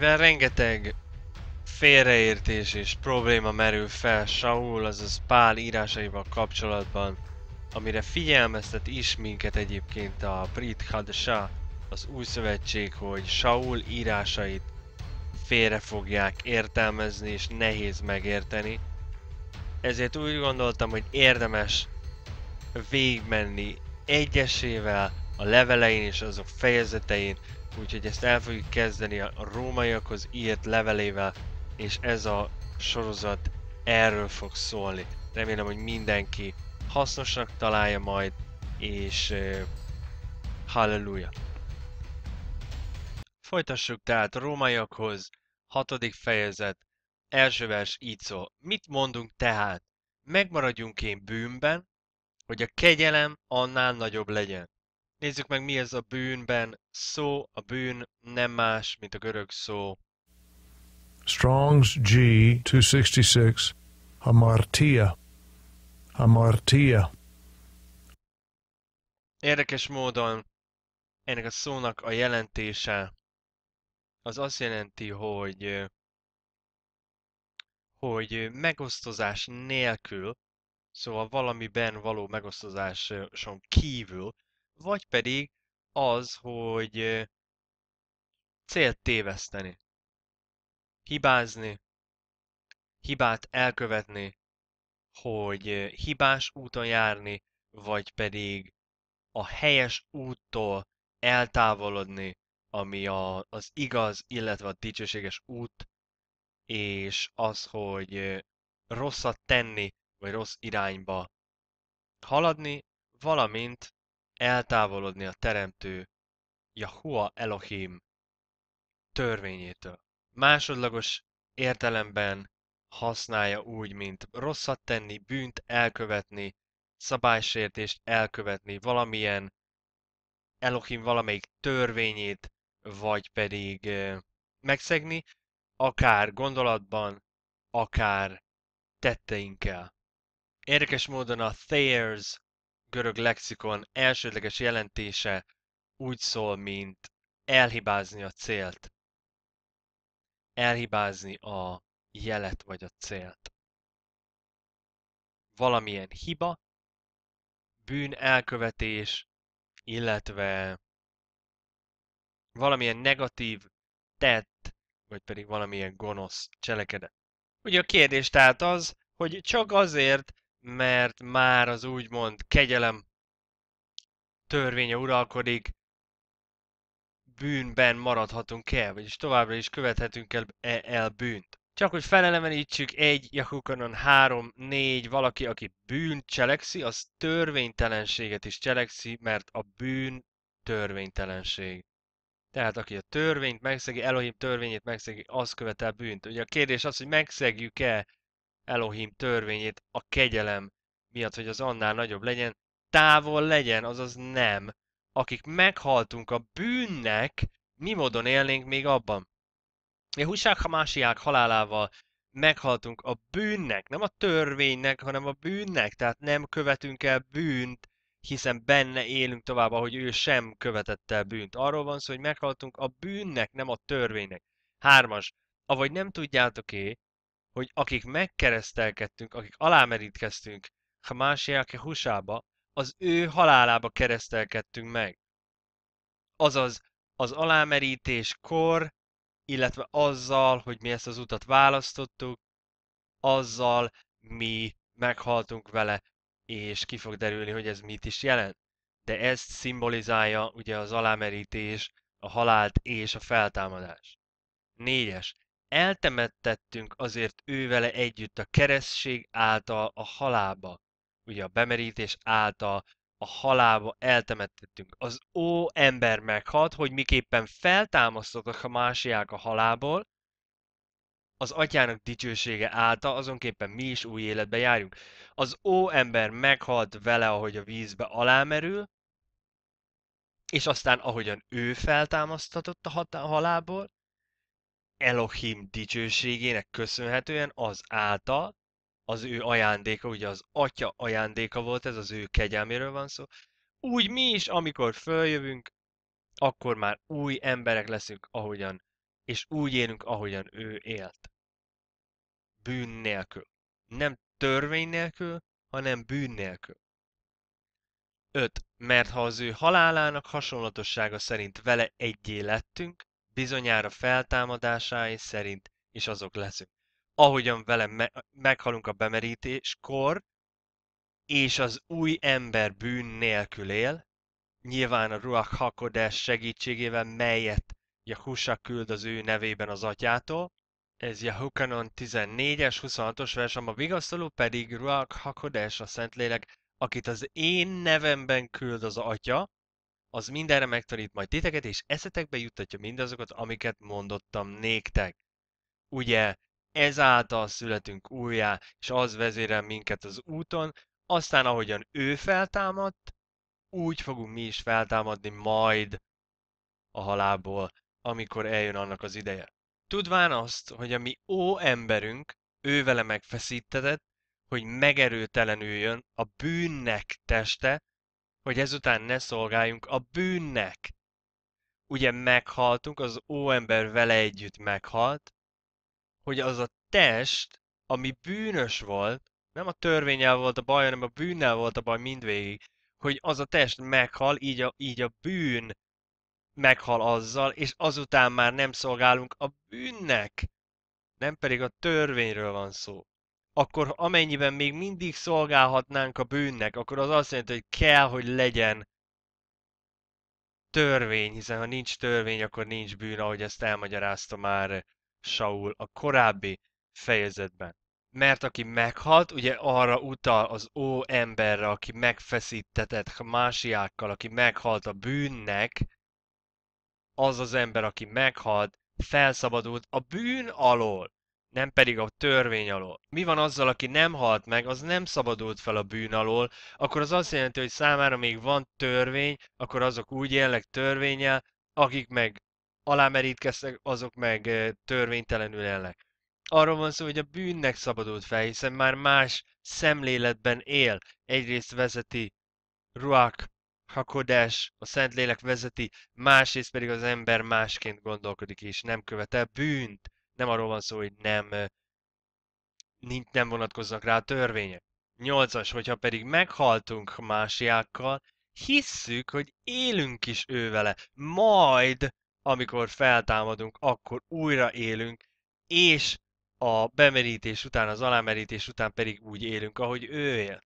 Mivel rengeteg félreértés és probléma merül fel Saul, azaz Pál írásaival kapcsolatban, amire figyelmeztet is minket egyébként a Brit Hadasa, az új szövetség, hogy Saul írásait félre fogják értelmezni és nehéz megérteni. Ezért úgy gondoltam, hogy érdemes végigmenni egyesével a levelein és azok fejezetein, úgyhogy ezt el fogjuk kezdeni a rómaiakhoz írt levelével, és ez a sorozat erről fog szólni. Remélem, hogy mindenki hasznosnak találja majd, és uh, halleluja! Folytassuk tehát rómaiakhoz, hatodik fejezet, első vers így szól. Mit mondunk tehát? Megmaradjunk én bűnben, hogy a kegyelem annál nagyobb legyen. Nézzük meg, mi ez a bűnben szó. A bűn nem más, mint a görög szó. Strong's G 266 hamartia. Hamartia. Érdekes módon ennek a szónak a jelentése az azt jelenti, hogy hogy megosztozás nélkül, szóval valamiben való megosztozáson kívül, vagy pedig az, hogy célt téveszteni, hibázni, hibát elkövetni, hogy hibás úton járni, vagy pedig a helyes úttól eltávolodni, ami a, az igaz, illetve a dicsőséges út, és az, hogy rosszat tenni, vagy rossz irányba haladni, valamint eltávolodni a teremtő Yahua Elohim törvényétől. Másodlagos értelemben használja úgy, mint rosszat tenni, bűnt elkövetni, szabálysértést elkövetni, valamilyen Elohim valamelyik törvényét, vagy pedig megszegni, akár gondolatban, akár tetteinkkel. Érdekes módon a Thayer's görög lexikon elsődleges jelentése úgy szól, mint elhibázni a célt. Elhibázni a jelet vagy a célt. Valamilyen hiba, bűn elkövetés, illetve valamilyen negatív tett, vagy pedig valamilyen gonosz cselekedet. Ugye a kérdés tehát az, hogy csak azért, mert már az úgymond kegyelem törvénye uralkodik, bűnben maradhatunk el, vagyis továbbra is követhetünk el, e, el bűnt. Csak hogy felelemenítsük, egy Jakukanon 3, 4, valaki, aki bűnt cselekszi, az törvénytelenséget is cselekszi, mert a bűn törvénytelenség. Tehát aki a törvényt megszegi, Elohim törvényét megszegi, az követel bűnt. Ugye a kérdés az, hogy megszegjük-e Elohim törvényét a kegyelem miatt, hogy az annál nagyobb legyen, távol legyen, azaz nem. Akik meghaltunk a bűnnek, mi módon élnénk még abban? Jehusák Hamásiák halálával meghaltunk a bűnnek, nem a törvénynek, hanem a bűnnek, tehát nem követünk el bűnt, hiszen benne élünk tovább, ahogy ő sem követette el bűnt. Arról van szó, hogy meghaltunk a bűnnek, nem a törvénynek. Hármas, avagy nem tudjátok-é, hogy akik megkeresztelkedtünk, akik alámerítkeztünk Hamásiák Husába, az ő halálába keresztelkedtünk meg. Azaz, az alámerítés kor, illetve azzal, hogy mi ezt az utat választottuk, azzal mi meghaltunk vele, és ki fog derülni, hogy ez mit is jelent. De ezt szimbolizálja ugye az alámerítés, a halált és a feltámadás. Négyes eltemettettünk azért ő vele együtt a keresztség által a halába, ugye a bemerítés által a halába eltemettettünk. Az ó ember meghalt, hogy miképpen feltámasztottak a másiák a halából, az atyának dicsősége által, azonképpen mi is új életbe járjunk. Az ó ember meghalt vele, ahogy a vízbe alámerül, és aztán ahogyan ő feltámasztatott a halából, Elohim dicsőségének köszönhetően az által, az ő ajándéka, ugye az atya ajándéka volt ez, az ő kegyelméről van szó, úgy mi is, amikor följövünk, akkor már új emberek leszünk, ahogyan, és úgy élünk, ahogyan ő élt. Bűn nélkül. Nem törvény nélkül, hanem bűn nélkül. 5. Mert ha az ő halálának hasonlatossága szerint vele egyé lettünk, bizonyára feltámadásáé szerint is azok leszünk. Ahogyan vele me- meghalunk a bemerítéskor, és az új ember bűn nélkül él, nyilván a Ruach Hakodes segítségével, melyet Jahusa küld az ő nevében az atyától, ez Jahukanon 14-es, 26-os versem, a vigasztaló pedig Ruach Hakodes, a Szentlélek, akit az én nevemben küld az atya, az mindenre megtanít majd titeket, és eszetekbe juttatja mindazokat, amiket mondottam néktek. Ugye, ezáltal születünk újjá, és az vezérel minket az úton, aztán ahogyan ő feltámadt, úgy fogunk mi is feltámadni majd a halálból, amikor eljön annak az ideje. Tudván azt, hogy a mi ó emberünk, ő vele megfeszítetett, hogy megerőtelenüljön a bűnnek teste, hogy ezután ne szolgáljunk a bűnnek. Ugye meghaltunk, az óember vele együtt meghalt, hogy az a test, ami bűnös volt, nem a törvényel volt a baj, hanem a bűnnel volt a baj mindvégig, hogy az a test meghal, így a, így a bűn meghal azzal, és azután már nem szolgálunk a bűnnek, nem pedig a törvényről van szó akkor amennyiben még mindig szolgálhatnánk a bűnnek, akkor az azt jelenti, hogy kell, hogy legyen törvény, hiszen ha nincs törvény, akkor nincs bűn, ahogy ezt elmagyarázta már Saul a korábbi fejezetben. Mert aki meghalt, ugye arra utal az ó emberre, aki megfeszítetett másiákkal, aki meghalt a bűnnek, az az ember, aki meghalt, felszabadult a bűn alól nem pedig a törvény alól. Mi van azzal, aki nem halt meg, az nem szabadult fel a bűn alól, akkor az azt jelenti, hogy számára még van törvény, akkor azok úgy élnek törvényel, akik meg alámerítkeztek, azok meg törvénytelenül élnek. Arról van szó, hogy a bűnnek szabadult fel, hiszen már más szemléletben él. Egyrészt vezeti Ruach Hakodes, a Szentlélek vezeti, másrészt pedig az ember másként gondolkodik és nem követel bűnt. Nem arról van szó, hogy nem, nem vonatkoznak rá a törvények. Nyolcas, hogyha pedig meghaltunk másiákkal, hisszük, hogy élünk is vele, Majd, amikor feltámadunk, akkor újra élünk, és a bemerítés után, az alámerítés után pedig úgy élünk, ahogy ő él.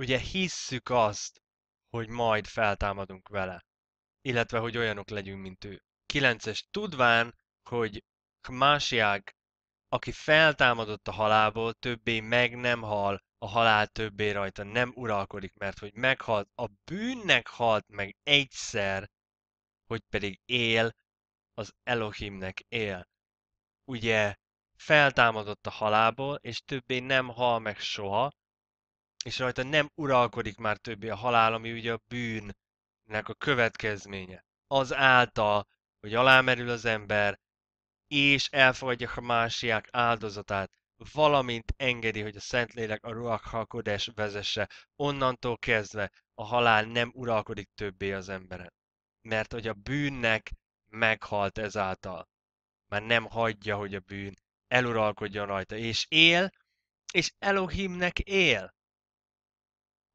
Ugye hisszük azt, hogy majd feltámadunk vele, illetve hogy olyanok legyünk, mint ő. 9-es, tudván, hogy másiák, aki feltámadott a halálból, többé meg nem hal, a halál többé rajta nem uralkodik, mert hogy meghalt, a bűnnek halt meg egyszer, hogy pedig él, az Elohimnek él. Ugye feltámadott a halálból, és többé nem hal meg soha, és rajta nem uralkodik már többé a halál, ami ugye a bűnnek a következménye. Az által, hogy alámerül az ember, és elfogadja a másiák áldozatát, valamint engedi, hogy a Szentlélek a Ruach Hakodes vezesse. Onnantól kezdve a halál nem uralkodik többé az emberen. Mert hogy a bűnnek meghalt ezáltal. Már nem hagyja, hogy a bűn eluralkodjon rajta, és él, és Elohimnek él.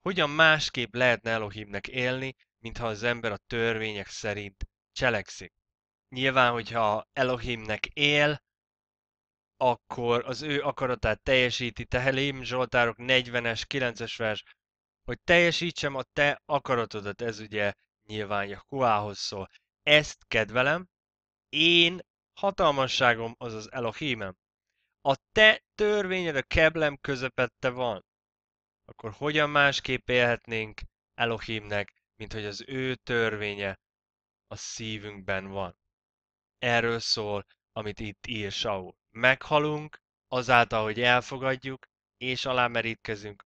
Hogyan másképp lehetne Elohimnek élni, mintha az ember a törvények szerint cselekszik? Nyilván, hogyha Elohimnek él, akkor az ő akaratát teljesíti. Tehelém Zsoltárok 40-es, 9-es vers, hogy teljesítsem a te akaratodat, ez ugye nyilván Jakuához szól. Ezt kedvelem, én hatalmasságom, az Elohimem. A te törvényed a keblem közepette van. Akkor hogyan másképp élhetnénk Elohimnek, mint hogy az ő törvénye a szívünkben van erről szól, amit itt ír Saul. Meghalunk azáltal, hogy elfogadjuk, és alámerítkezünk.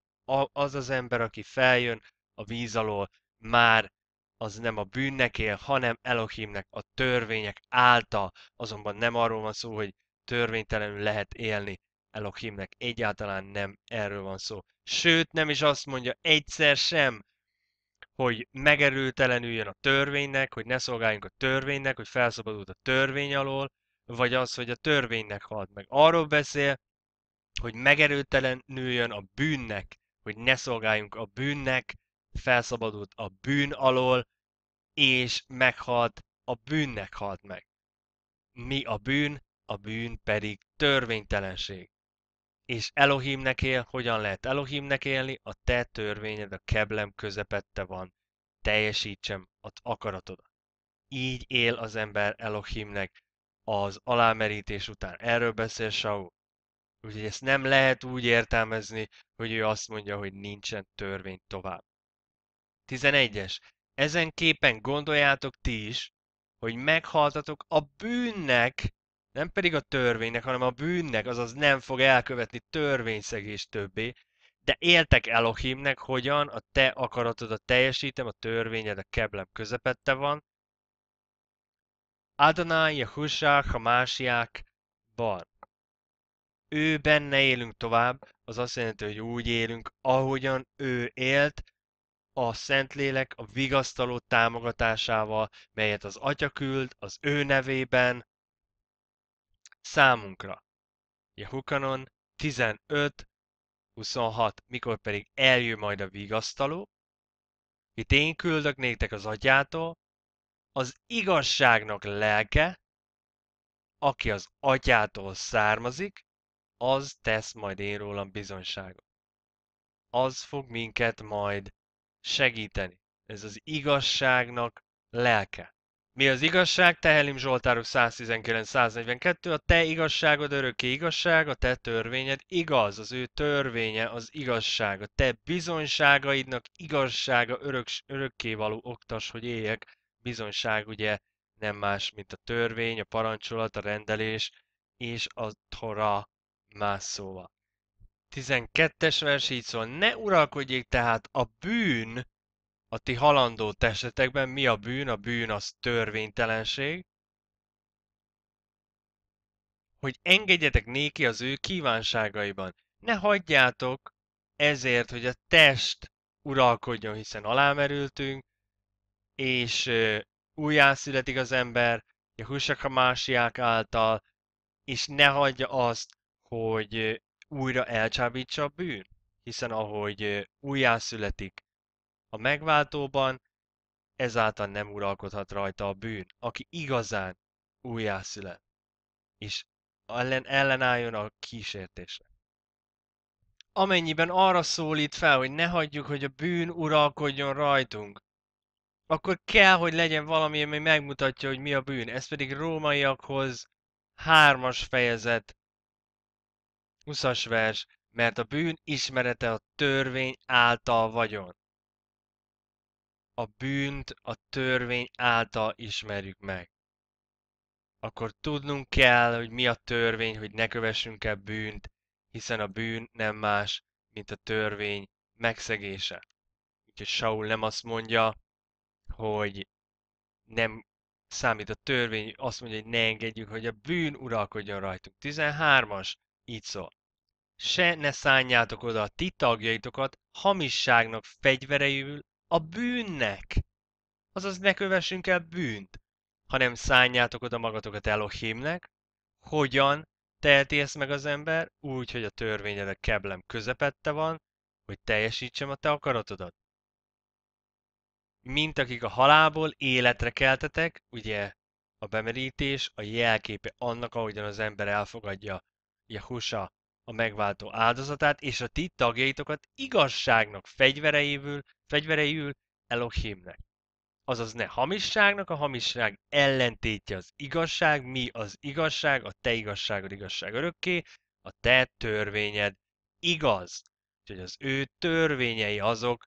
Az az ember, aki feljön a víz alól, már az nem a bűnnek él, hanem Elohimnek, a törvények által. Azonban nem arról van szó, hogy törvénytelenül lehet élni Elohimnek. Egyáltalán nem erről van szó. Sőt, nem is azt mondja egyszer sem, hogy megerőtelenüljön a törvénynek, hogy ne szolgáljunk a törvénynek, hogy felszabadult a törvény alól, vagy az, hogy a törvénynek halt meg. Arról beszél, hogy megerőtelenüljön a bűnnek, hogy ne szolgáljunk a bűnnek, felszabadult a bűn alól, és meghalt, a bűnnek halt meg. Mi a bűn, a bűn pedig törvénytelenség és Elohimnek él, hogyan lehet Elohimnek élni? A te törvényed a keblem közepette van, teljesítsem az akaratodat. Így él az ember Elohimnek az alámerítés után. Erről beszél Saul. Úgyhogy ezt nem lehet úgy értelmezni, hogy ő azt mondja, hogy nincsen törvény tovább. 11-es. Ezen képen gondoljátok ti is, hogy meghaltatok a bűnnek nem pedig a törvénynek, hanem a bűnnek, azaz nem fog elkövetni törvényszegés többé, de éltek Elohimnek, hogyan a te akaratodat teljesítem, a törvényed a keblem közepette van. Adonai, Jehusá, Hamásiákban. Ő benne élünk tovább, az azt jelenti, hogy úgy élünk, ahogyan ő élt, a Szentlélek a vigasztaló támogatásával, melyet az Atya küld az ő nevében, számunkra. Ugye Hukanon 15, 26, mikor pedig eljön majd a vigasztaló, itt én küldök néktek az atyától, az igazságnak lelke, aki az atyától származik, az tesz majd én rólam bizonyságot. Az fog minket majd segíteni. Ez az igazságnak lelke. Mi az igazság? Tehelim Zsoltárok 119-142, a te igazságod örökké igazság, a te törvényed igaz, az ő törvénye az igazság, a te bizonyságaidnak igazsága örök, örökké való oktas, hogy éljek. Bizonyság ugye nem más, mint a törvény, a parancsolat, a rendelés és a Tora más szóval. 12-es vers így szól, ne uralkodjék tehát a bűn a ti halandó testetekben mi a bűn, a bűn az törvénytelenség, hogy engedjetek néki az ő kívánságaiban. Ne hagyjátok ezért, hogy a test uralkodjon, hiszen alámerültünk, és újjászületik az ember, a másiák által, és ne hagyja azt, hogy újra elcsábítsa a bűn, hiszen ahogy újjászületik a megváltóban, ezáltal nem uralkodhat rajta a bűn, aki igazán újjászület, és ellen, ellenálljon a kísértésre. Amennyiben arra szólít fel, hogy ne hagyjuk, hogy a bűn uralkodjon rajtunk, akkor kell, hogy legyen valami, ami megmutatja, hogy mi a bűn. Ez pedig rómaiakhoz hármas fejezet, 20 vers, mert a bűn ismerete a törvény által vagyon a bűnt a törvény által ismerjük meg. Akkor tudnunk kell, hogy mi a törvény, hogy ne kövessünk el bűnt, hiszen a bűn nem más, mint a törvény megszegése. Úgyhogy Saul nem azt mondja, hogy nem számít a törvény, azt mondja, hogy ne engedjük, hogy a bűn uralkodjon rajtunk. 13-as, így szól. Se ne szánjátok oda a ti tagjaitokat hamisságnak fegyvereiül a bűnnek. Azaz ne kövessünk el bűnt, hanem szálljátok oda magatokat Elohimnek. Hogyan teheti ezt meg az ember? Úgy, hogy a törvényed a keblem közepette van, hogy teljesítsem a te akaratodat. Mint akik a halálból életre keltetek, ugye a bemerítés a jelképe annak, ahogyan az ember elfogadja Jehusa a megváltó áldozatát és a ti tagjaitokat igazságnak fegyvereivül, fegyvereiül Elohimnek. Azaz ne hamisságnak, a hamisság ellentétje az igazság, mi az igazság, a te igazságod igazság örökké, a te törvényed igaz. Úgyhogy az ő törvényei azok,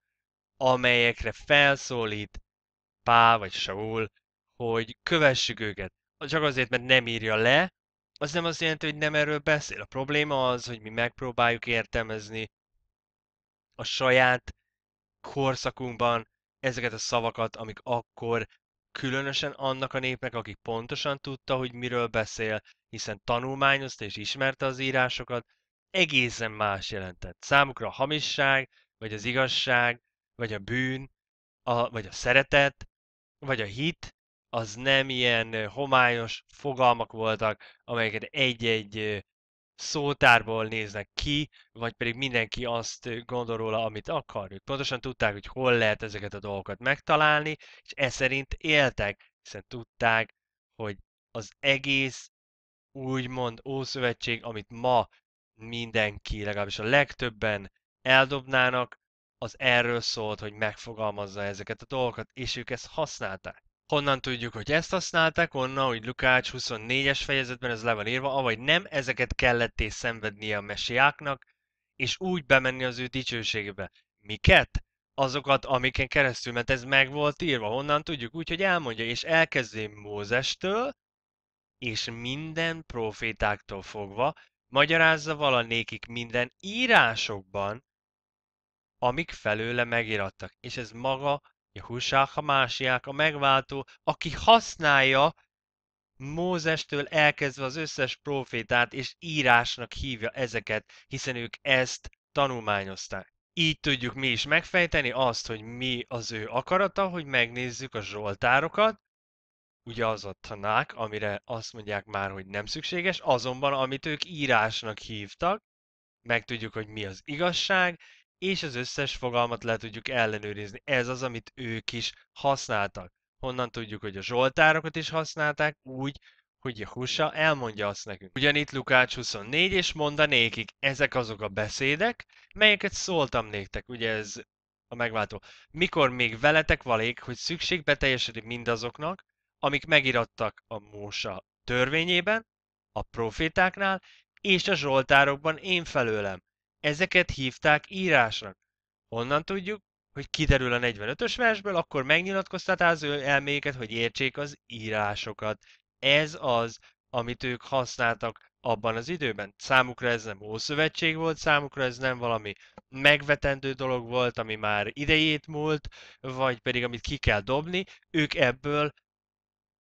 amelyekre felszólít Pál vagy Saul, hogy kövessük őket. Csak azért, mert nem írja le, az nem azt jelenti, hogy nem erről beszél. A probléma az, hogy mi megpróbáljuk értelmezni a saját korszakunkban ezeket a szavakat, amik akkor különösen annak a népnek, aki pontosan tudta, hogy miről beszél, hiszen tanulmányozta és ismerte az írásokat, egészen más jelentett. Számukra a hamisság, vagy az igazság, vagy a bűn, a, vagy a szeretet, vagy a hit, az nem ilyen homályos fogalmak voltak, amelyeket egy-egy szótárból néznek ki, vagy pedig mindenki azt gondol róla, amit akar. Ők pontosan tudták, hogy hol lehet ezeket a dolgokat megtalálni, és e szerint éltek, hiszen tudták, hogy az egész úgymond Ószövetség, amit ma mindenki, legalábbis a legtöbben eldobnának, az erről szólt, hogy megfogalmazza ezeket a dolgokat, és ők ezt használták. Honnan tudjuk, hogy ezt használták, onnan, hogy Lukács 24-es fejezetben ez le van írva, avagy nem, ezeket kellett és szenvednie a mesiáknak, és úgy bemenni az ő dicsőségébe. Miket? Azokat, amiken keresztül, mert ez meg volt írva. Honnan tudjuk? Úgy, hogy elmondja, és elkezdi Mózestől, és minden profétáktól fogva, magyarázza valanékik minden írásokban, amik felőle megirattak. És ez maga Jehusá Hamásiák a megváltó, aki használja Mózestől elkezdve az összes profétát és írásnak hívja ezeket, hiszen ők ezt tanulmányozták. Így tudjuk mi is megfejteni azt, hogy mi az ő akarata, hogy megnézzük a zsoltárokat, ugye az a tanák, amire azt mondják már, hogy nem szükséges, azonban amit ők írásnak hívtak, megtudjuk, hogy mi az igazság, és az összes fogalmat le tudjuk ellenőrizni. Ez az, amit ők is használtak. Honnan tudjuk, hogy a zsoltárokat is használták úgy, hogy Jehusa elmondja azt nekünk. Ugyanitt Lukács 24, és mondanékik, ezek azok a beszédek, melyeket szóltam néktek, ugye ez a megváltó. Mikor még veletek valék, hogy szükség beteljesedik mindazoknak, amik megirattak a Mósa törvényében, a profétáknál és a zsoltárokban én felőlem, Ezeket hívták írásnak. Honnan tudjuk, hogy kiderül a 45-ös versből, akkor az ő elméket, hogy értsék az írásokat. Ez az, amit ők használtak abban az időben. Számukra ez nem Ószövetség volt, számukra ez nem valami megvetendő dolog volt, ami már idejét múlt, vagy pedig amit ki kell dobni, ők ebből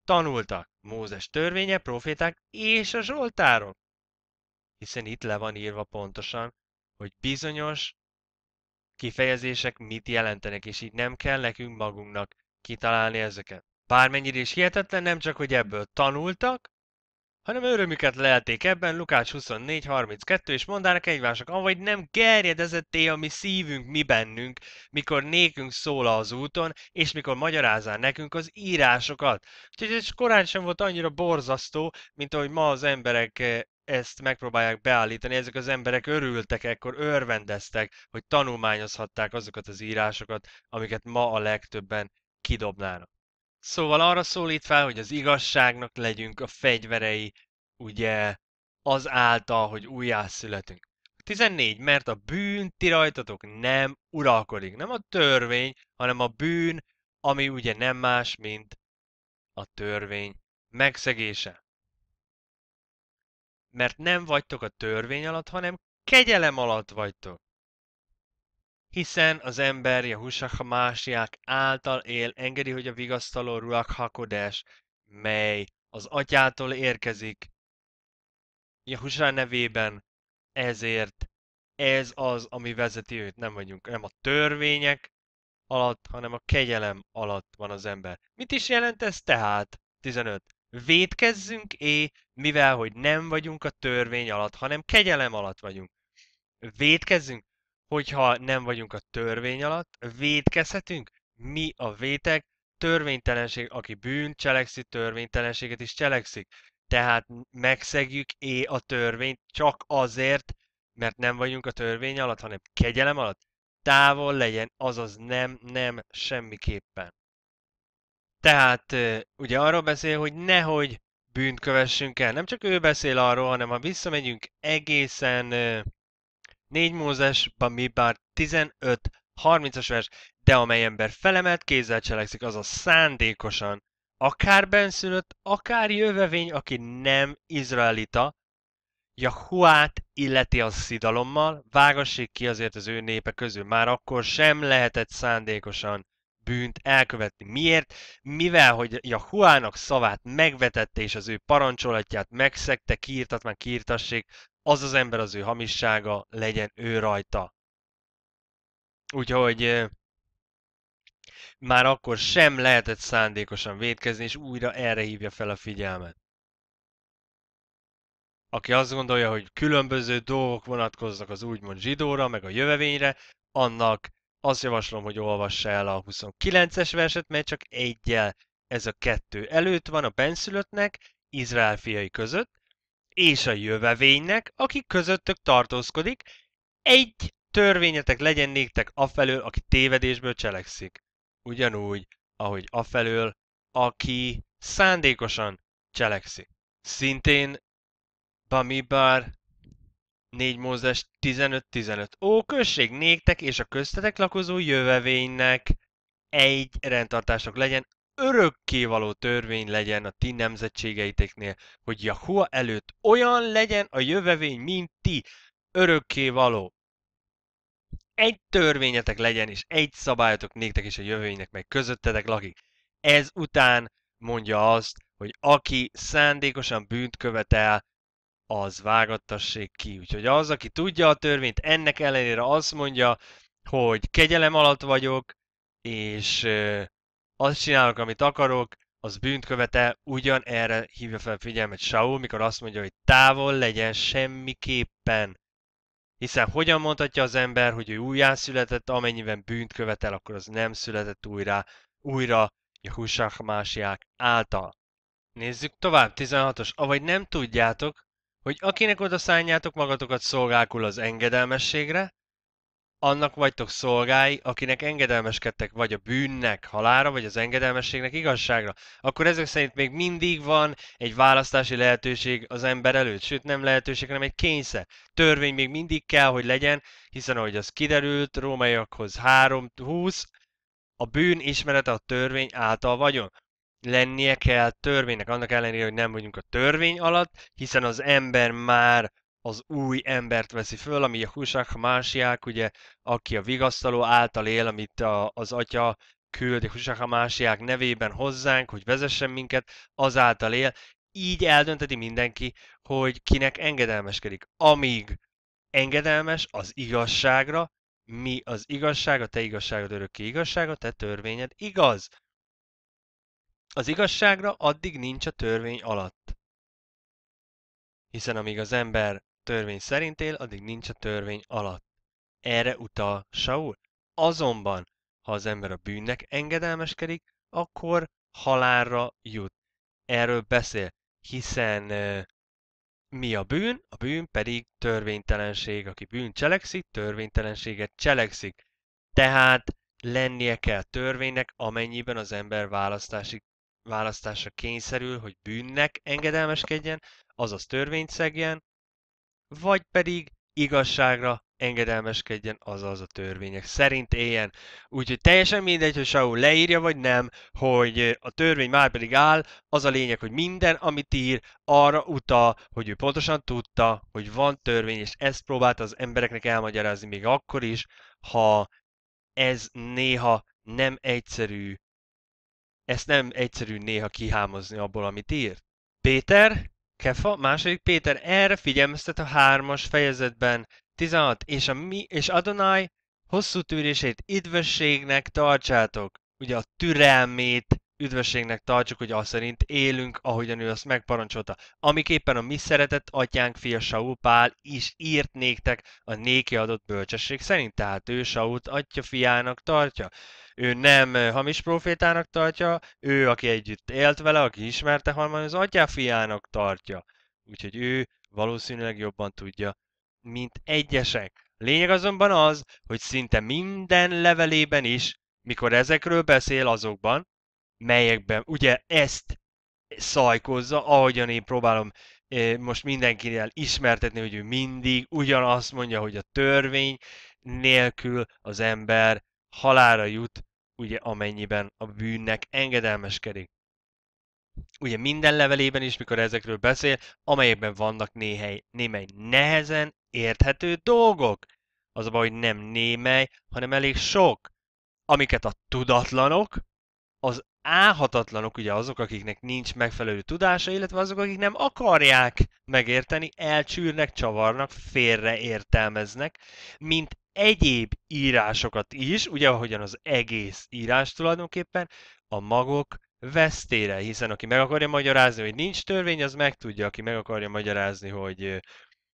tanultak. Mózes törvénye, proféták és a Zsoltárok. Hiszen itt le van írva pontosan, hogy bizonyos kifejezések mit jelentenek, és így nem kell nekünk magunknak kitalálni ezeket. Bármennyire is hihetetlen, nem csak, hogy ebből tanultak, hanem örömüket lelték ebben, Lukács 24.32, és mondának egymásnak, avagy nem gerjedezetté a mi szívünk, mi bennünk, mikor nékünk szól az úton, és mikor magyarázál nekünk az írásokat. Úgyhogy ez korán sem volt annyira borzasztó, mint ahogy ma az emberek eh, ezt megpróbálják beállítani, ezek az emberek örültek, ekkor örvendeztek, hogy tanulmányozhatták azokat az írásokat, amiket ma a legtöbben kidobnának. Szóval arra szólít fel, hogy az igazságnak legyünk a fegyverei, ugye az által, hogy újjászületünk. 14. Mert a bűn ti rajtatok nem uralkodik. Nem a törvény, hanem a bűn, ami ugye nem más, mint a törvény megszegése mert nem vagytok a törvény alatt, hanem kegyelem alatt vagytok. Hiszen az ember Jahusach Másiák által él, engedi, hogy a vigasztaló Ruach hakodás mely az atyától érkezik, Jahusá nevében, ezért ez az, ami vezeti őt. Nem vagyunk, nem a törvények alatt, hanem a kegyelem alatt van az ember. Mit is jelent ez tehát? 15 védkezzünk, é, mivel, hogy nem vagyunk a törvény alatt, hanem kegyelem alatt vagyunk. Védkezzünk, hogyha nem vagyunk a törvény alatt, védkezhetünk, mi a vétek, törvénytelenség, aki bűn cselekszik, törvénytelenséget is cselekszik. Tehát megszegjük é a törvényt csak azért, mert nem vagyunk a törvény alatt, hanem kegyelem alatt. Távol legyen, azaz nem, nem, semmiképpen. Tehát ugye arról beszél, hogy nehogy bűnt kövessünk el. Nem csak ő beszél arról, hanem ha visszamegyünk egészen 4 Mózes, mi bár 15-30-as vers, de amely ember felemelt kézzel cselekszik, azaz szándékosan, akár benszülött, akár jövevény, aki nem izraelita, Jahuát illeti a szidalommal, vágassék ki azért az ő népe közül. Már akkor sem lehetett szándékosan bűnt elkövetni. Miért? Mivel, hogy a Huának szavát megvetette és az ő parancsolatját megszegte, kiírtat már kiírtassék, az az ember az ő hamissága, legyen ő rajta. Úgyhogy már akkor sem lehetett szándékosan védkezni, és újra erre hívja fel a figyelmet. Aki azt gondolja, hogy különböző dolgok vonatkoznak az úgymond zsidóra, meg a jövevényre, annak azt javaslom, hogy olvassa el a 29-es verset, mert csak egyel ez a kettő előtt van a benszülöttnek, Izrael fiai között, és a jövevénynek, akik közöttök tartózkodik, egy törvényetek legyen néktek afelől, aki tévedésből cselekszik. Ugyanúgy, ahogy afelől, aki szándékosan cselekszik. Szintén Bamibar 4 Mózes 15-15. Ó, község néktek és a köztetek lakozó jövevénynek egy rendtartások legyen, örökkévaló törvény legyen a ti nemzetségeiteknél, hogy Jahua előtt olyan legyen a jövevény, mint ti, örökkévaló. Egy törvényetek legyen, és egy szabályotok néktek és a jövőinek, meg közöttetek lakik. Ez után mondja azt, hogy aki szándékosan bűnt követel, az vágattassék ki. Úgyhogy az, aki tudja a törvényt, ennek ellenére azt mondja, hogy kegyelem alatt vagyok, és azt csinálok, amit akarok, az bűnt követe, ugyan erre hívja fel figyelmet Saul, mikor azt mondja, hogy távol legyen semmiképpen. Hiszen hogyan mondhatja az ember, hogy ő újjászületett, amennyiben bűnt követel, akkor az nem született újra, újra Jehusach másiák által. Nézzük tovább, 16-os. Avagy nem tudjátok, hogy akinek szálljátok magatokat szolgálkul az engedelmességre, annak vagytok szolgái, akinek engedelmeskedtek, vagy a bűnnek halára, vagy az engedelmességnek igazságra, akkor ezek szerint még mindig van egy választási lehetőség az ember előtt, sőt nem lehetőség, hanem egy kényszer. Törvény még mindig kell, hogy legyen, hiszen ahogy az kiderült, rómaiakhoz 3-20, a bűn ismerete a törvény által vagyon lennie kell törvénynek, annak ellenére, hogy nem vagyunk a törvény alatt, hiszen az ember már az új embert veszi föl, ami a Husach Másiák, ugye, aki a vigasztaló által él, amit a, az atya küldi a Husach Másiák nevében hozzánk, hogy vezessen minket, azáltal él. Így eldönteti mindenki, hogy kinek engedelmeskedik. Amíg engedelmes az igazságra, mi az igazság, a te igazságod örökké igazság, a te törvényed igaz. Az igazságra addig nincs a törvény alatt. Hiszen amíg az ember törvény szerint él, addig nincs a törvény alatt. Erre utal Saul. Azonban, ha az ember a bűnnek engedelmeskedik, akkor halálra jut. Erről beszél, hiszen mi a bűn? A bűn pedig törvénytelenség. Aki bűn cselekszik, törvénytelenséget cselekszik. Tehát lennie kell törvénynek, amennyiben az ember választási választásra kényszerül, hogy bűnnek engedelmeskedjen, azaz törvényt szegjen, vagy pedig igazságra engedelmeskedjen, azaz a törvények szerint éljen. Úgyhogy teljesen mindegy, hogy Saul leírja vagy nem, hogy a törvény már pedig áll, az a lényeg, hogy minden, amit ír, arra utal, hogy ő pontosan tudta, hogy van törvény, és ezt próbálta az embereknek elmagyarázni még akkor is, ha ez néha nem egyszerű ezt nem egyszerű néha kihámozni abból, amit írt. Péter, Kefa, második Péter erre figyelmeztet a hármas fejezetben, 16. És, a mi, és Adonai hosszú tűrését idvességnek tartsátok, ugye a türelmét üdvösségnek tartsuk, hogy azt szerint élünk, ahogyan ő azt megparancsolta. Amiképpen a mi szeretett atyánk fia Saul Pál is írt néktek a néki adott bölcsesség szerint, tehát ő Sault atya fiának tartja. Ő nem hamis profétának tartja, ő, aki együtt élt vele, aki ismerte halmán, az atya fiának tartja. Úgyhogy ő valószínűleg jobban tudja, mint egyesek. Lényeg azonban az, hogy szinte minden levelében is, mikor ezekről beszél azokban, melyekben ugye ezt szajkozza, ahogyan én próbálom most mindenkinél ismertetni, hogy ő mindig ugyanazt mondja, hogy a törvény nélkül az ember halára jut, ugye amennyiben a bűnnek engedelmeskedik. Ugye minden levelében is, mikor ezekről beszél, amelyekben vannak néhely, némely nehezen érthető dolgok. Az a baj, hogy nem némely, hanem elég sok, amiket a tudatlanok, az áhatatlanok ugye azok, akiknek nincs megfelelő tudása, illetve azok, akik nem akarják megérteni, elcsűrnek, csavarnak, félreértelmeznek, mint egyéb írásokat is, ugye ahogyan az egész írás tulajdonképpen a magok vesztére, hiszen aki meg akarja magyarázni, hogy nincs törvény, az megtudja, aki meg akarja magyarázni, hogy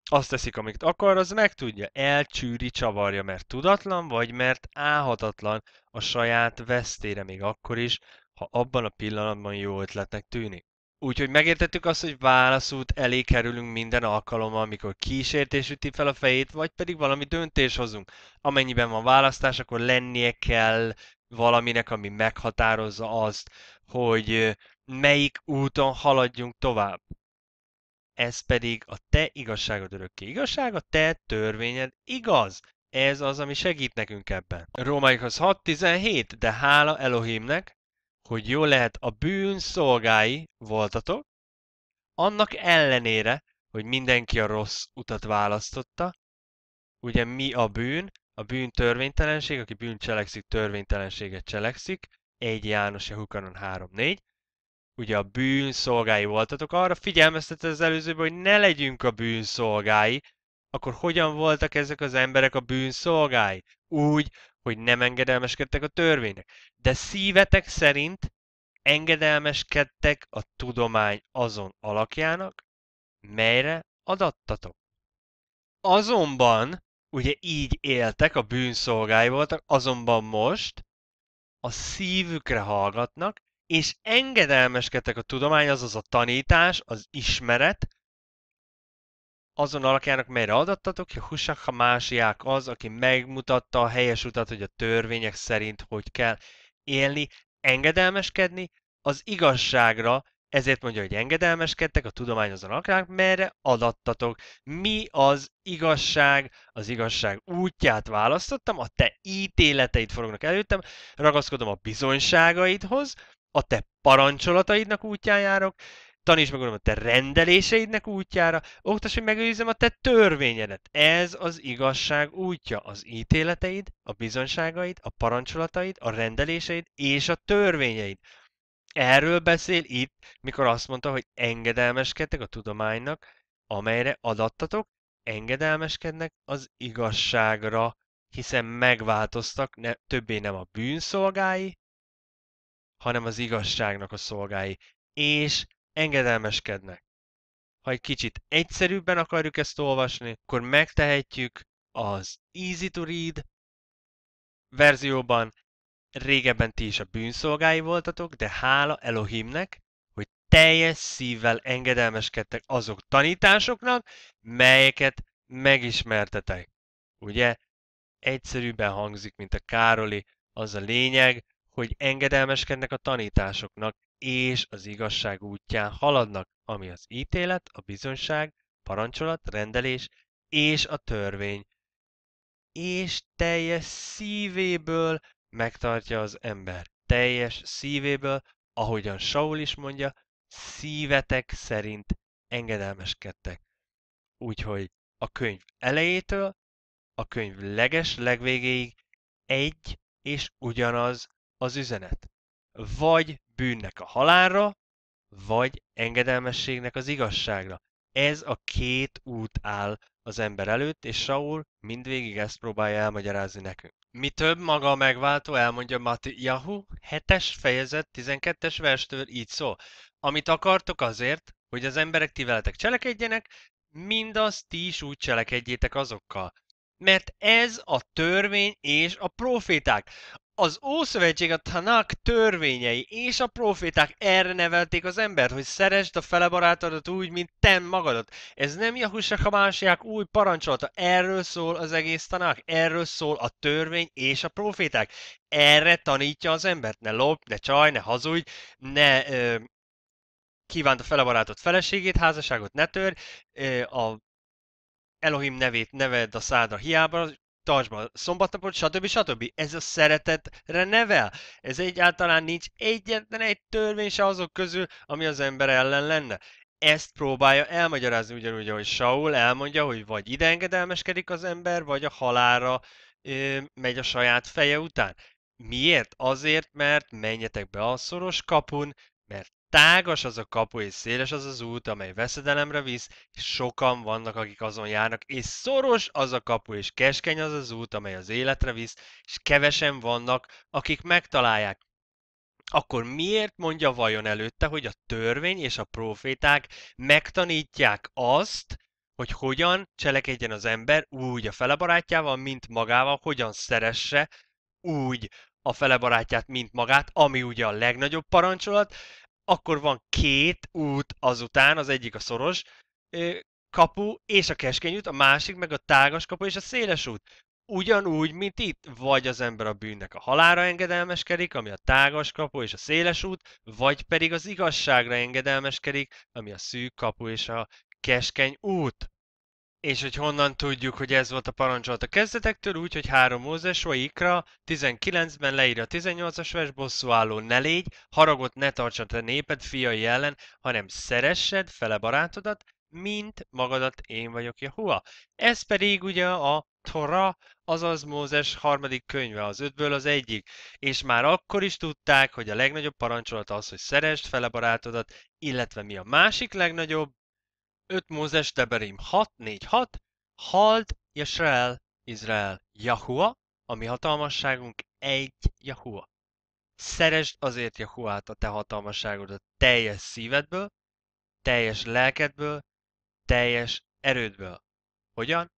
azt teszik, amit akar, az megtudja, elcsűri, csavarja, mert tudatlan, vagy mert áhatatlan a saját vesztére, még akkor is, ha abban a pillanatban jó ötletnek tűnik. Úgyhogy megértettük azt, hogy válaszút elé kerülünk minden alkalommal, amikor kísértés üti fel a fejét, vagy pedig valami döntés hozunk. Amennyiben van választás, akkor lennie kell valaminek, ami meghatározza azt, hogy melyik úton haladjunk tovább. Ez pedig a te igazságod örökké igazság, a te törvényed igaz. Ez az, ami segít nekünk ebben. Rómaikhoz 6.17, de hála Elohimnek, hogy jó lehet a bűn szolgái voltatok, annak ellenére, hogy mindenki a rossz utat választotta, ugye mi a bűn, a bűn törvénytelenség, aki bűn cselekszik, törvénytelenséget cselekszik, 1 János 3-4, ugye a bűn szolgái voltatok, arra figyelmeztetett az előzőben, hogy ne legyünk a bűn szolgái, akkor hogyan voltak ezek az emberek a bűn szolgái? Úgy, hogy nem engedelmeskedtek a törvénynek. De szívetek szerint engedelmeskedtek a tudomány azon alakjának, melyre adattatok. Azonban, ugye így éltek, a bűnszolgái voltak, azonban most a szívükre hallgatnak, és engedelmeskedtek a tudomány, azaz a tanítás, az ismeret, azon alakjának melyre adattatok, hogy Husakha másiák az, aki megmutatta a helyes utat, hogy a törvények szerint hogy kell élni, engedelmeskedni az igazságra, ezért mondja, hogy engedelmeskedtek a tudomány azon alakjának merre adattatok. Mi az igazság? Az igazság útját választottam, a te ítéleteid forognak előttem, ragaszkodom a bizonyságaidhoz, a te parancsolataidnak útján járok, Taníts meg, a te rendeléseidnek útjára, oktass, hogy megőrizzem a te törvényedet. Ez az igazság útja, az ítéleteid, a bizonságaid, a parancsolataid, a rendeléseid és a törvényeid. Erről beszél itt, mikor azt mondta, hogy engedelmeskedtek a tudománynak, amelyre adattatok, engedelmeskednek az igazságra, hiszen megváltoztak ne, többé nem a bűnszolgái, hanem az igazságnak a szolgái, és engedelmeskednek. Ha egy kicsit egyszerűbben akarjuk ezt olvasni, akkor megtehetjük az easy to read verzióban. Régebben ti is a bűnszolgái voltatok, de hála Elohimnek, hogy teljes szívvel engedelmeskedtek azok tanításoknak, melyeket megismertetek. Ugye? Egyszerűbben hangzik, mint a Károli, az a lényeg, hogy engedelmeskednek a tanításoknak, és az igazság útján haladnak, ami az ítélet, a bizonyság, parancsolat, rendelés és a törvény, és teljes szívéből megtartja az ember. Teljes szívéből, ahogyan Saul is mondja, szívetek szerint engedelmeskedtek. Úgyhogy a könyv elejétől a könyv leges legvégéig egy és ugyanaz az üzenet. Vagy bűnnek a halálra, vagy engedelmességnek az igazságra. Ez a két út áll az ember előtt, és Saul mindvégig ezt próbálja elmagyarázni nekünk. Mi több, maga a megváltó elmondja Mati Yahu 7-es fejezet 12-es verstől így szól. Amit akartok azért, hogy az emberek ti veletek cselekedjenek, mindazt ti is úgy cselekedjétek azokkal. Mert ez a törvény és a proféták. Az Ószövetség, a Tanak törvényei és a proféták erre nevelték az embert, hogy szeresd a fele barátodat úgy, mint te magadat. Ez nem Jahusek a új parancsolata, erről szól az egész tanák, erről szól a törvény és a proféták. Erre tanítja az embert, ne lopj, ne csaj, ne hazudj, ne ö, kívánt a fele barátod feleségét, házasságot ne törj, ö, a Elohim nevét neved a szádra hiába, tartsd be szombatnapot, stb. stb. Ez a szeretetre nevel. Ez egyáltalán nincs egyetlen egy törvény se azok közül, ami az ember ellen lenne. Ezt próbálja elmagyarázni ugyanúgy, ahogy Saul elmondja, hogy vagy ide engedelmeskedik az ember, vagy a halára ö, megy a saját feje után. Miért? Azért, mert menjetek be a szoros kapun, mert Tágas az a kapu, és széles az az út, amely veszedelemre visz, és sokan vannak, akik azon járnak, és szoros az a kapu, és keskeny az az út, amely az életre visz, és kevesen vannak, akik megtalálják. Akkor miért mondja vajon előtte, hogy a törvény és a proféták megtanítják azt, hogy hogyan cselekedjen az ember úgy a barátjával, mint magával, hogyan szeresse úgy a barátját, mint magát, ami ugye a legnagyobb parancsolat, akkor van két út azután, az egyik a szoros kapu és a keskeny út, a másik meg a tágas kapu és a széles út. Ugyanúgy, mint itt, vagy az ember a bűnnek a halára engedelmeskedik, ami a tágas kapu és a széles út, vagy pedig az igazságra engedelmeskedik, ami a szűk kapu és a keskeny út. És hogy honnan tudjuk, hogy ez volt a parancsolat a kezdetektől, úgy, hogy három Mózes, vagy Ikra 19-ben leírja a 18-as vers, bosszú álló ne légy, haragot ne tartsa a te néped fiai ellen, hanem szeressed fele barátodat, mint magadat én vagyok Jehua. Ez pedig ugye a Tora, azaz Mózes harmadik könyve, az ötből az egyik. És már akkor is tudták, hogy a legnagyobb parancsolat az, hogy szeresd fele barátodat, illetve mi a másik legnagyobb, 5 Mózes Deberim 6, 4, 6, Hald, Jesrael, Izrael, Jahua, mi hatalmasságunk egy Jahua. Szeresd azért Jahuát a te hatalmasságodat teljes szívedből, teljes lelkedből, teljes erődből. Hogyan?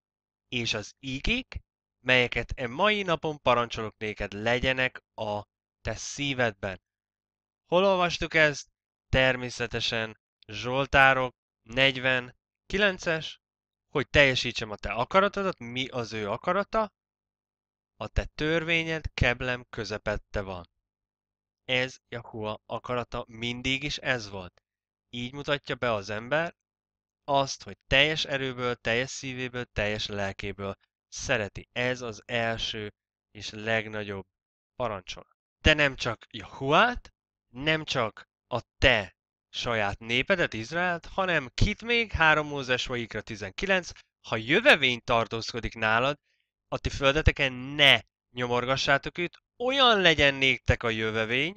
És az ígék, melyeket e mai napon parancsolok néked, legyenek a te szívedben. Hol olvastuk ezt? Természetesen Zsoltárok 49-es, hogy teljesítsem a te akaratodat, mi az ő akarata, a te törvényed keblem közepette van. Ez Jahua akarata mindig is ez volt. Így mutatja be az ember azt, hogy teljes erőből, teljes szívéből, teljes lelkéből szereti. Ez az első és legnagyobb parancsolat. De nem csak Jahuát, nem csak a te saját népedet, Izraelt, hanem kit még? 3 Mózes vagy 19. Ha jövevény tartózkodik nálad, a ti földeteken ne nyomorgassátok őt, olyan legyen néktek a jövevény,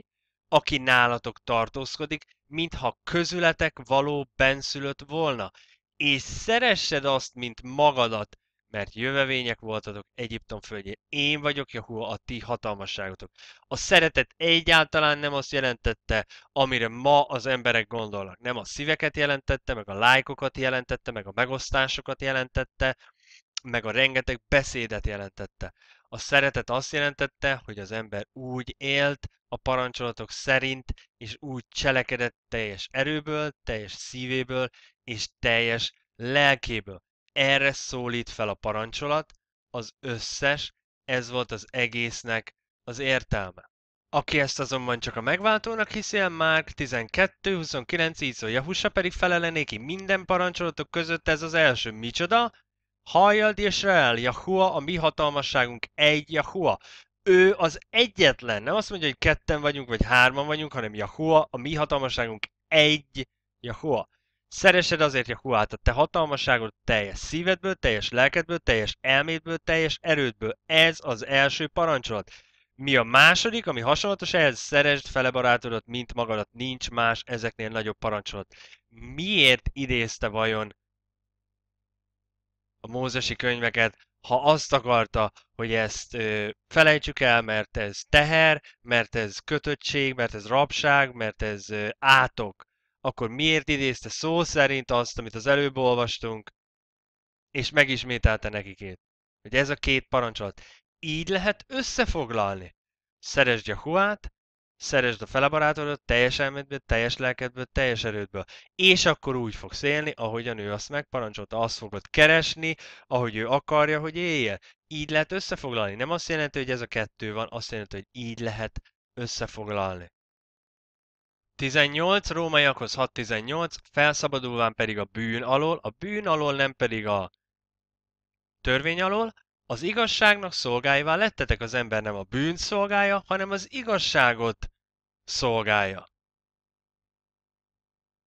aki nálatok tartózkodik, mintha közületek való benszülött volna, és szeressed azt, mint magadat, mert jövevények voltatok Egyiptom földjén. Én vagyok Jahua, a ti hatalmasságotok. A szeretet egyáltalán nem azt jelentette, amire ma az emberek gondolnak. Nem a szíveket jelentette, meg a lájkokat jelentette, meg a megosztásokat jelentette, meg a rengeteg beszédet jelentette. A szeretet azt jelentette, hogy az ember úgy élt a parancsolatok szerint, és úgy cselekedett teljes erőből, teljes szívéből, és teljes lelkéből erre szólít fel a parancsolat, az összes, ez volt az egésznek az értelme. Aki ezt azonban csak a megváltónak hiszi el, Márk 12-29 ízó Jahusa pedig felele néki minden parancsolatok között ez az első. Micsoda? Halljad Izrael, Jahua, a mi hatalmasságunk egy Jahua. Ő az egyetlen, nem azt mondja, hogy ketten vagyunk, vagy hárman vagyunk, hanem Jahua, a mi hatalmasságunk egy Jahua. Szeresed azért Jakuát a te hatalmasságot teljes szívedből, teljes lelkedből, teljes elmédből, teljes erődből. Ez az első parancsolat. Mi a második, ami hasonlatos ehhez? Szeresd fele barátodat, mint magadat. Nincs más ezeknél nagyobb parancsolat. Miért idézte vajon a mózesi könyveket, ha azt akarta, hogy ezt ö, felejtsük el, mert ez teher, mert ez kötöttség, mert ez rabság, mert ez ö, átok akkor miért idézte szó szerint azt, amit az előbb olvastunk, és megismételte nekikét. Hogy ez a két parancsolat. Így lehet összefoglalni. Szeresd huát, szeresd a felebarátodat teljes elmédből, teljes lelkedből, teljes erődből. És akkor úgy fogsz élni, ahogy a nő azt megparancsolta, azt fogod keresni, ahogy ő akarja, hogy éljél. Így lehet összefoglalni. Nem azt jelenti, hogy ez a kettő van, azt jelenti, hogy így lehet összefoglalni. 18, rómaiakhoz 6.18, felszabadulván pedig a bűn alól, a bűn alól nem pedig a törvény alól, az igazságnak szolgáival lettetek az ember nem a bűn szolgája, hanem az igazságot szolgálja.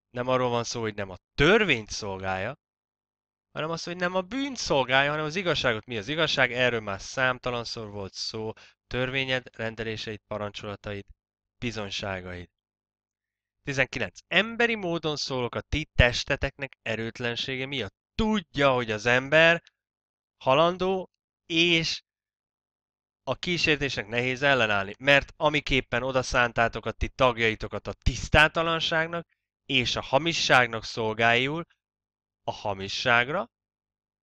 Nem arról van szó, hogy nem a törvényt szolgálja, hanem az, hogy nem a bűn szolgálja, hanem az igazságot. Mi az igazság? Erről már számtalanszor volt szó. Törvényed, rendeléseit, parancsolatait, bizonságaid. 19. Emberi módon szólok a ti testeteknek erőtlensége miatt. Tudja, hogy az ember halandó, és a kísértésnek nehéz ellenállni, mert amiképpen odaszántátok a ti tagjaitokat a tisztátalanságnak és a hamisságnak szolgáljul, a hamisságra,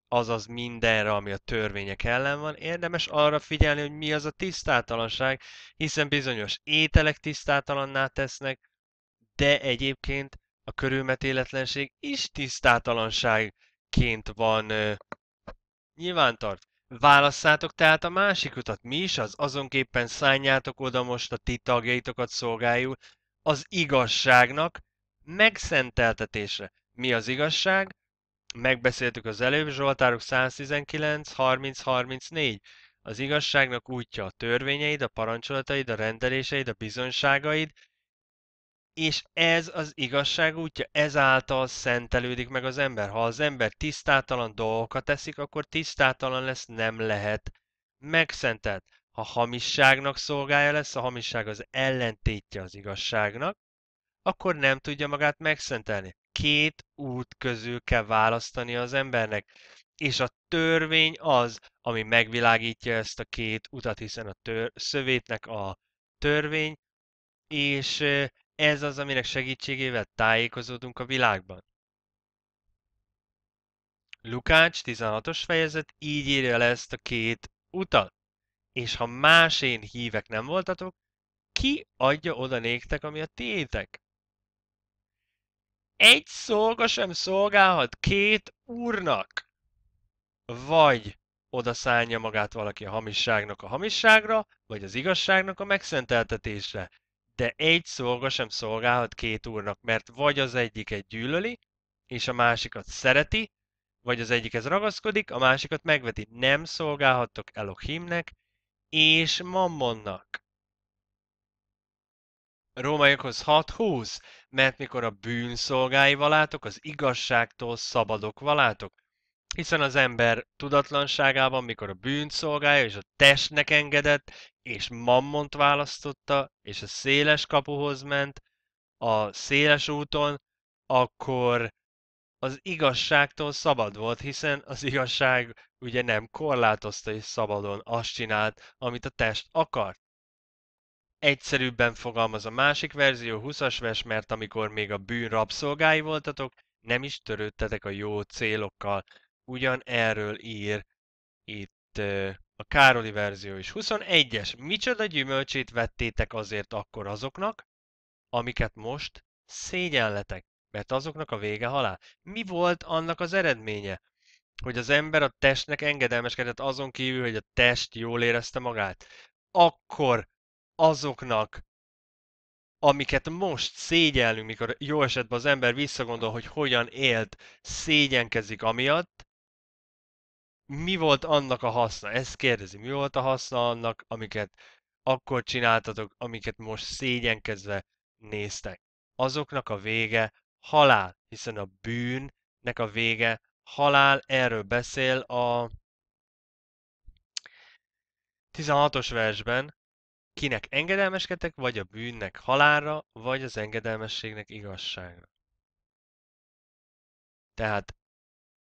azaz mindenre, ami a törvények ellen van, érdemes arra figyelni, hogy mi az a tisztátalanság, hiszen bizonyos ételek tisztátalanná tesznek, de egyébként a körülmetéletlenség is tisztátalanságként van nyilvántart. Válasszátok tehát a másik utat, mi is az, azonképpen szálljátok oda most a ti tagjaitokat szolgáljuk az igazságnak megszenteltetésre. Mi az igazság? Megbeszéltük az előbb, Zsoltárok 119, 30, 34. Az igazságnak útja a törvényeid, a parancsolataid, a rendeléseid, a bizonyságaid, és ez az igazság útja, ezáltal szentelődik meg az ember. Ha az ember tisztátalan dolgokat teszik, akkor tisztátalan lesz, nem lehet megszentelt. Ha hamisságnak szolgálja lesz, a hamisság az ellentétje az igazságnak, akkor nem tudja magát megszentelni. Két út közül kell választani az embernek, és a törvény az, ami megvilágítja ezt a két utat, hiszen a tör- szövétnek a törvény, és ez az, aminek segítségével tájékozódunk a világban. Lukács 16-os fejezet így írja le ezt a két utat. És ha más én hívek nem voltatok, ki adja oda néktek, ami a tétek? Egy szolga sem szolgálhat két úrnak. Vagy oda szállja magát valaki a hamisságnak a hamisságra, vagy az igazságnak a megszenteltetésre de egy szolga sem szolgálhat két úrnak, mert vagy az egy gyűlöli, és a másikat szereti, vagy az egyikhez ragaszkodik, a másikat megveti. Nem szolgálhattok Elohimnek és Mammonnak. Rómaiakhoz 6.20, mert mikor a bűn szolgáival valátok, az igazságtól szabadok valátok. Hiszen az ember tudatlanságában, mikor a bűn szolgálja és a testnek engedett, és Mammont választotta, és a széles kapuhoz ment, a széles úton, akkor az igazságtól szabad volt, hiszen az igazság ugye nem korlátozta és szabadon azt csinált, amit a test akart. Egyszerűbben fogalmaz a másik verzió 20-as vers, mert amikor még a bűn rabszolgái voltatok, nem is törődtetek a jó célokkal. Ugyan erről ír itt a Károli verzió is. 21-es. Micsoda gyümölcsét vettétek azért akkor azoknak, amiket most szégyenletek, mert azoknak a vége halál. Mi volt annak az eredménye? Hogy az ember a testnek engedelmeskedett azon kívül, hogy a test jól érezte magát. Akkor azoknak, amiket most szégyellünk, mikor jó esetben az ember visszagondol, hogy hogyan élt, szégyenkezik amiatt, mi volt annak a haszna? Ezt kérdezi, mi volt a haszna annak, amiket akkor csináltatok, amiket most szégyenkezve néztek? Azoknak a vége halál, hiszen a bűnnek a vége halál, erről beszél a 16-os versben, kinek engedelmeskedtek, vagy a bűnnek halálra, vagy az engedelmességnek igazságra. Tehát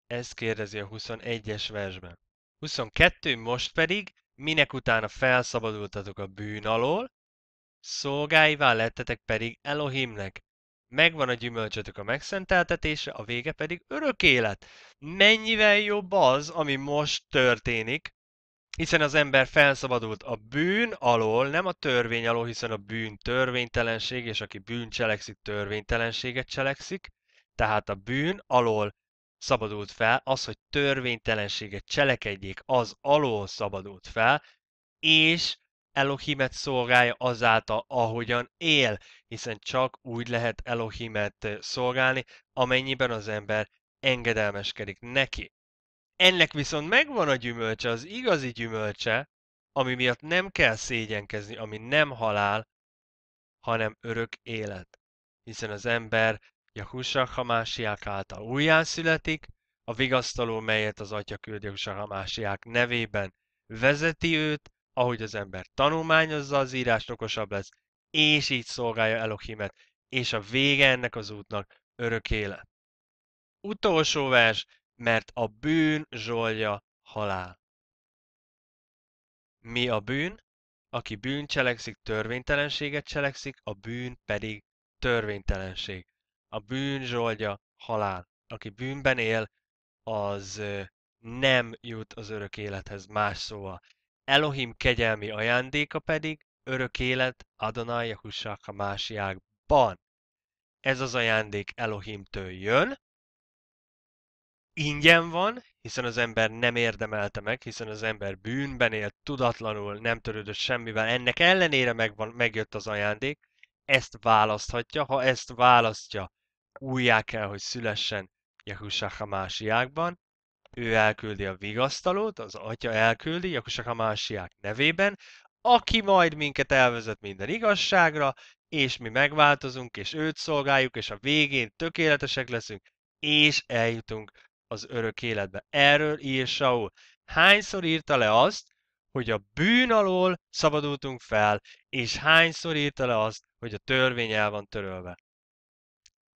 ezt kérdezi a 21-es versben. 22. Most pedig, minek utána felszabadultatok a bűn alól, szolgáivá lettetek pedig Elohimnek. Megvan a gyümölcsötök a megszenteltetése, a vége pedig örök élet. Mennyivel jobb az, ami most történik, hiszen az ember felszabadult a bűn alól, nem a törvény alól, hiszen a bűn törvénytelenség, és aki bűn cselekszik, törvénytelenséget cselekszik, tehát a bűn alól szabadult fel, az, hogy törvénytelenséget cselekedjék, az alól szabadult fel, és Elohimet szolgálja azáltal, ahogyan él, hiszen csak úgy lehet Elohimet eh, szolgálni, amennyiben az ember engedelmeskedik neki. Ennek viszont megvan a gyümölcse, az igazi gyümölcse, ami miatt nem kell szégyenkezni, ami nem halál, hanem örök élet. Hiszen az ember Jahusa Hamásiák által újjászületik, a vigasztaló, melyet az atya küld Jahusa Hamásiák nevében vezeti őt, ahogy az ember tanulmányozza az írást, okosabb lesz, és így szolgálja Elohimet, és a vége ennek az útnak örök élet. Utolsó vers, mert a bűn zsolja halál. Mi a bűn? Aki bűn cselekszik, törvénytelenséget cselekszik, a bűn pedig törvénytelenség a bűn zsoldja halál. Aki bűnben él, az nem jut az örök élethez más szóval. Elohim kegyelmi ajándéka pedig örök élet Adonai Jahussak a másiákban. Ez az ajándék Elohimtől jön, ingyen van, hiszen az ember nem érdemelte meg, hiszen az ember bűnben élt, tudatlanul, nem törődött semmivel, ennek ellenére megvan, megjött az ajándék, ezt választhatja, ha ezt választja, újjá kell, hogy szülessen Yahusha Hamásiákban, ő elküldi a vigasztalót, az atya elküldi Yahusha Hamásiák nevében, aki majd minket elvezet minden igazságra, és mi megváltozunk, és őt szolgáljuk, és a végén tökéletesek leszünk, és eljutunk az örök életbe. Erről ír Saul. Hányszor írta le azt, hogy a bűn alól szabadultunk fel, és hányszor írta le azt, hogy a törvény el van törölve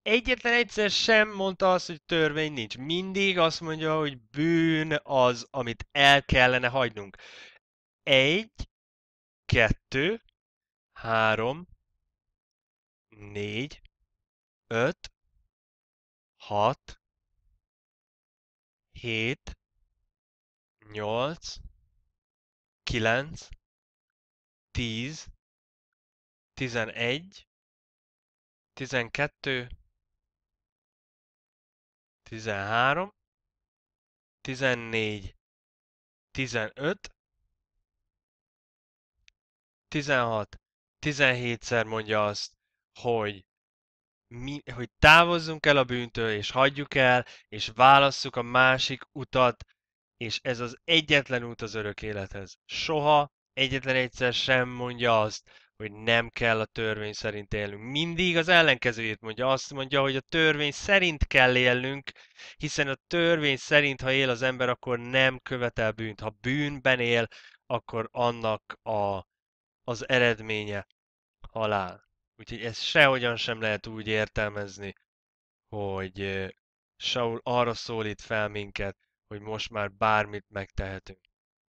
egyetlen egyszer sem mondta azt, hogy törvény nincs. Mindig azt mondja, hogy bűn az, amit el kellene hagynunk. Egy, kettő, három, négy, öt, hat, hét, nyolc, kilenc, tíz, tizenegy, tizenkettő, 13, 14, 15, 16, 17-szer mondja azt, hogy, mi, hogy távozzunk el a bűntől, és hagyjuk el, és válasszuk a másik utat, és ez az egyetlen út az örök élethez. Soha egyetlen egyszer sem mondja azt, hogy nem kell a törvény szerint élnünk. Mindig az ellenkezőjét mondja. Azt mondja, hogy a törvény szerint kell élnünk, hiszen a törvény szerint, ha él az ember, akkor nem követel bűnt. Ha bűnben él, akkor annak a, az eredménye halál. Úgyhogy ezt sehogyan sem lehet úgy értelmezni, hogy Saul arra szólít fel minket, hogy most már bármit megtehetünk.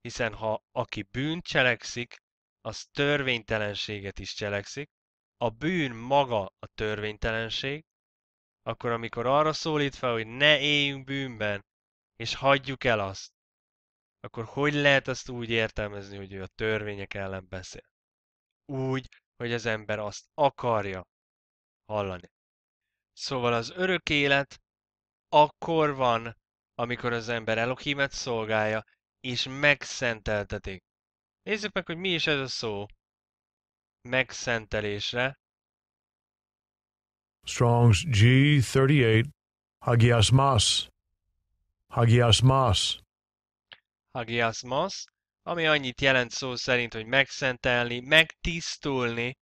Hiszen ha aki bűnt cselekszik, az törvénytelenséget is cselekszik, a bűn maga a törvénytelenség, akkor amikor arra szólít fel, hogy ne éljünk bűnben, és hagyjuk el azt, akkor hogy lehet azt úgy értelmezni, hogy ő a törvények ellen beszél? Úgy, hogy az ember azt akarja hallani. Szóval az örök élet akkor van, amikor az ember elokímet szolgálja, és megszenteltetik. Nézzük meg, hogy mi is ez a szó. Megszentelésre. Strong's G38 Mas. Hagias Mas, ami annyit jelent szó szerint, hogy megszentelni, megtisztulni,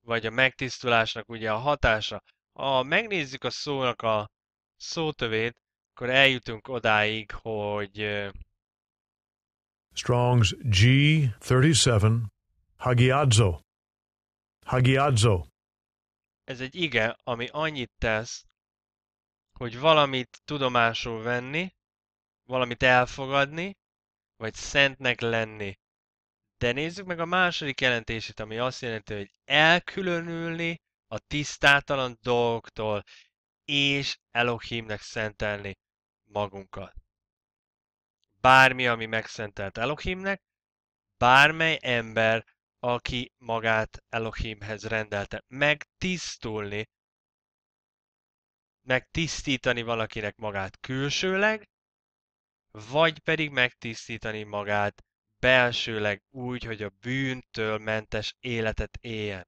vagy a megtisztulásnak ugye a hatása. Ha megnézzük a szónak a szótövét, akkor eljutunk odáig, hogy Strong's G37 Hagiadzo. Hagiadzo. Ez egy ige, ami annyit tesz, hogy valamit tudomásul venni, valamit elfogadni, vagy szentnek lenni. De nézzük meg a második jelentését, ami azt jelenti, hogy elkülönülni a tisztátalan dolgoktól, és Elohimnek szentelni magunkat bármi, ami megszentelt Elohimnek, bármely ember, aki magát Elohimhez rendelte. Megtisztulni, megtisztítani valakinek magát külsőleg, vagy pedig megtisztítani magát belsőleg úgy, hogy a bűntől mentes életet éljen.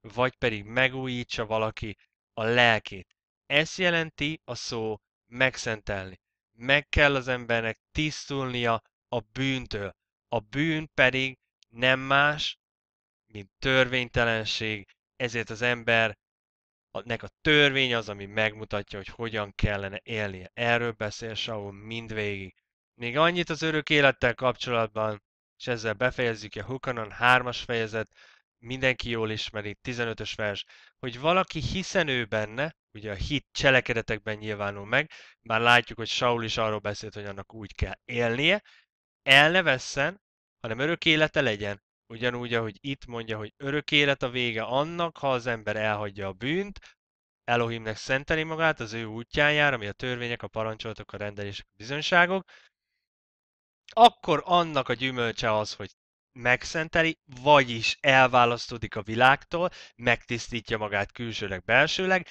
Vagy pedig megújítsa valaki a lelkét. Ez jelenti a szó megszentelni meg kell az embernek tisztulnia a bűntől. A bűn pedig nem más, mint törvénytelenség, ezért az ember nek a törvény az, ami megmutatja, hogy hogyan kellene élnie. Erről beszél Saul mindvégig. Még annyit az örök élettel kapcsolatban, és ezzel befejezzük a Hukanon 3-as fejezet, mindenki jól ismeri, 15-ös vers, hogy valaki hiszen ő benne, ugye a hit cselekedetekben nyilvánul meg, már látjuk, hogy Saul is arról beszélt, hogy annak úgy kell élnie, el ne vesszen, hanem örök élete legyen. Ugyanúgy, ahogy itt mondja, hogy örök élet a vége annak, ha az ember elhagyja a bűnt, Elohimnek szenteli magát az ő útján jár, ami a törvények, a parancsolatok, a rendelések, a bizonyságok, akkor annak a gyümölcse az, hogy megszenteli, vagyis elválasztódik a világtól, megtisztítja magát külsőleg, belsőleg,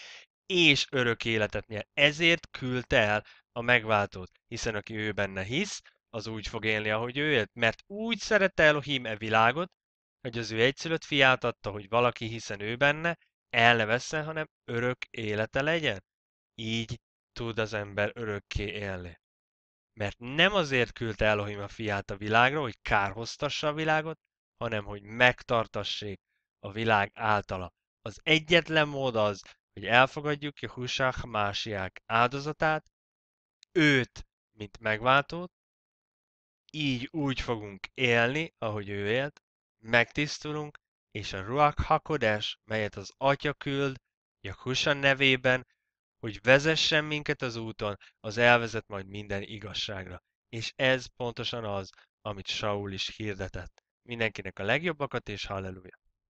és örök életet nyer. Ezért küldte el a megváltót, hiszen aki ő benne hisz, az úgy fog élni, ahogy ő élt, mert úgy szerette Elohim e világot, hogy az ő egyszülött fiát adta, hogy valaki hiszen ő benne, el ne veszel, hanem örök élete legyen. Így tud az ember örökké élni. Mert nem azért küldte Elohim a fiát a világra, hogy kárhoztassa a világot, hanem hogy megtartassék a világ általa. Az egyetlen mód az, hogy elfogadjuk Jehusá másiák áldozatát, őt, mint megváltót, így úgy fogunk élni, ahogy ő élt, megtisztulunk, és a Ruach Hakodes, melyet az Atya küld, Jakusa nevében, hogy vezessen minket az úton, az elvezet majd minden igazságra. És ez pontosan az, amit Saul is hirdetett. Mindenkinek a legjobbakat és halleluja!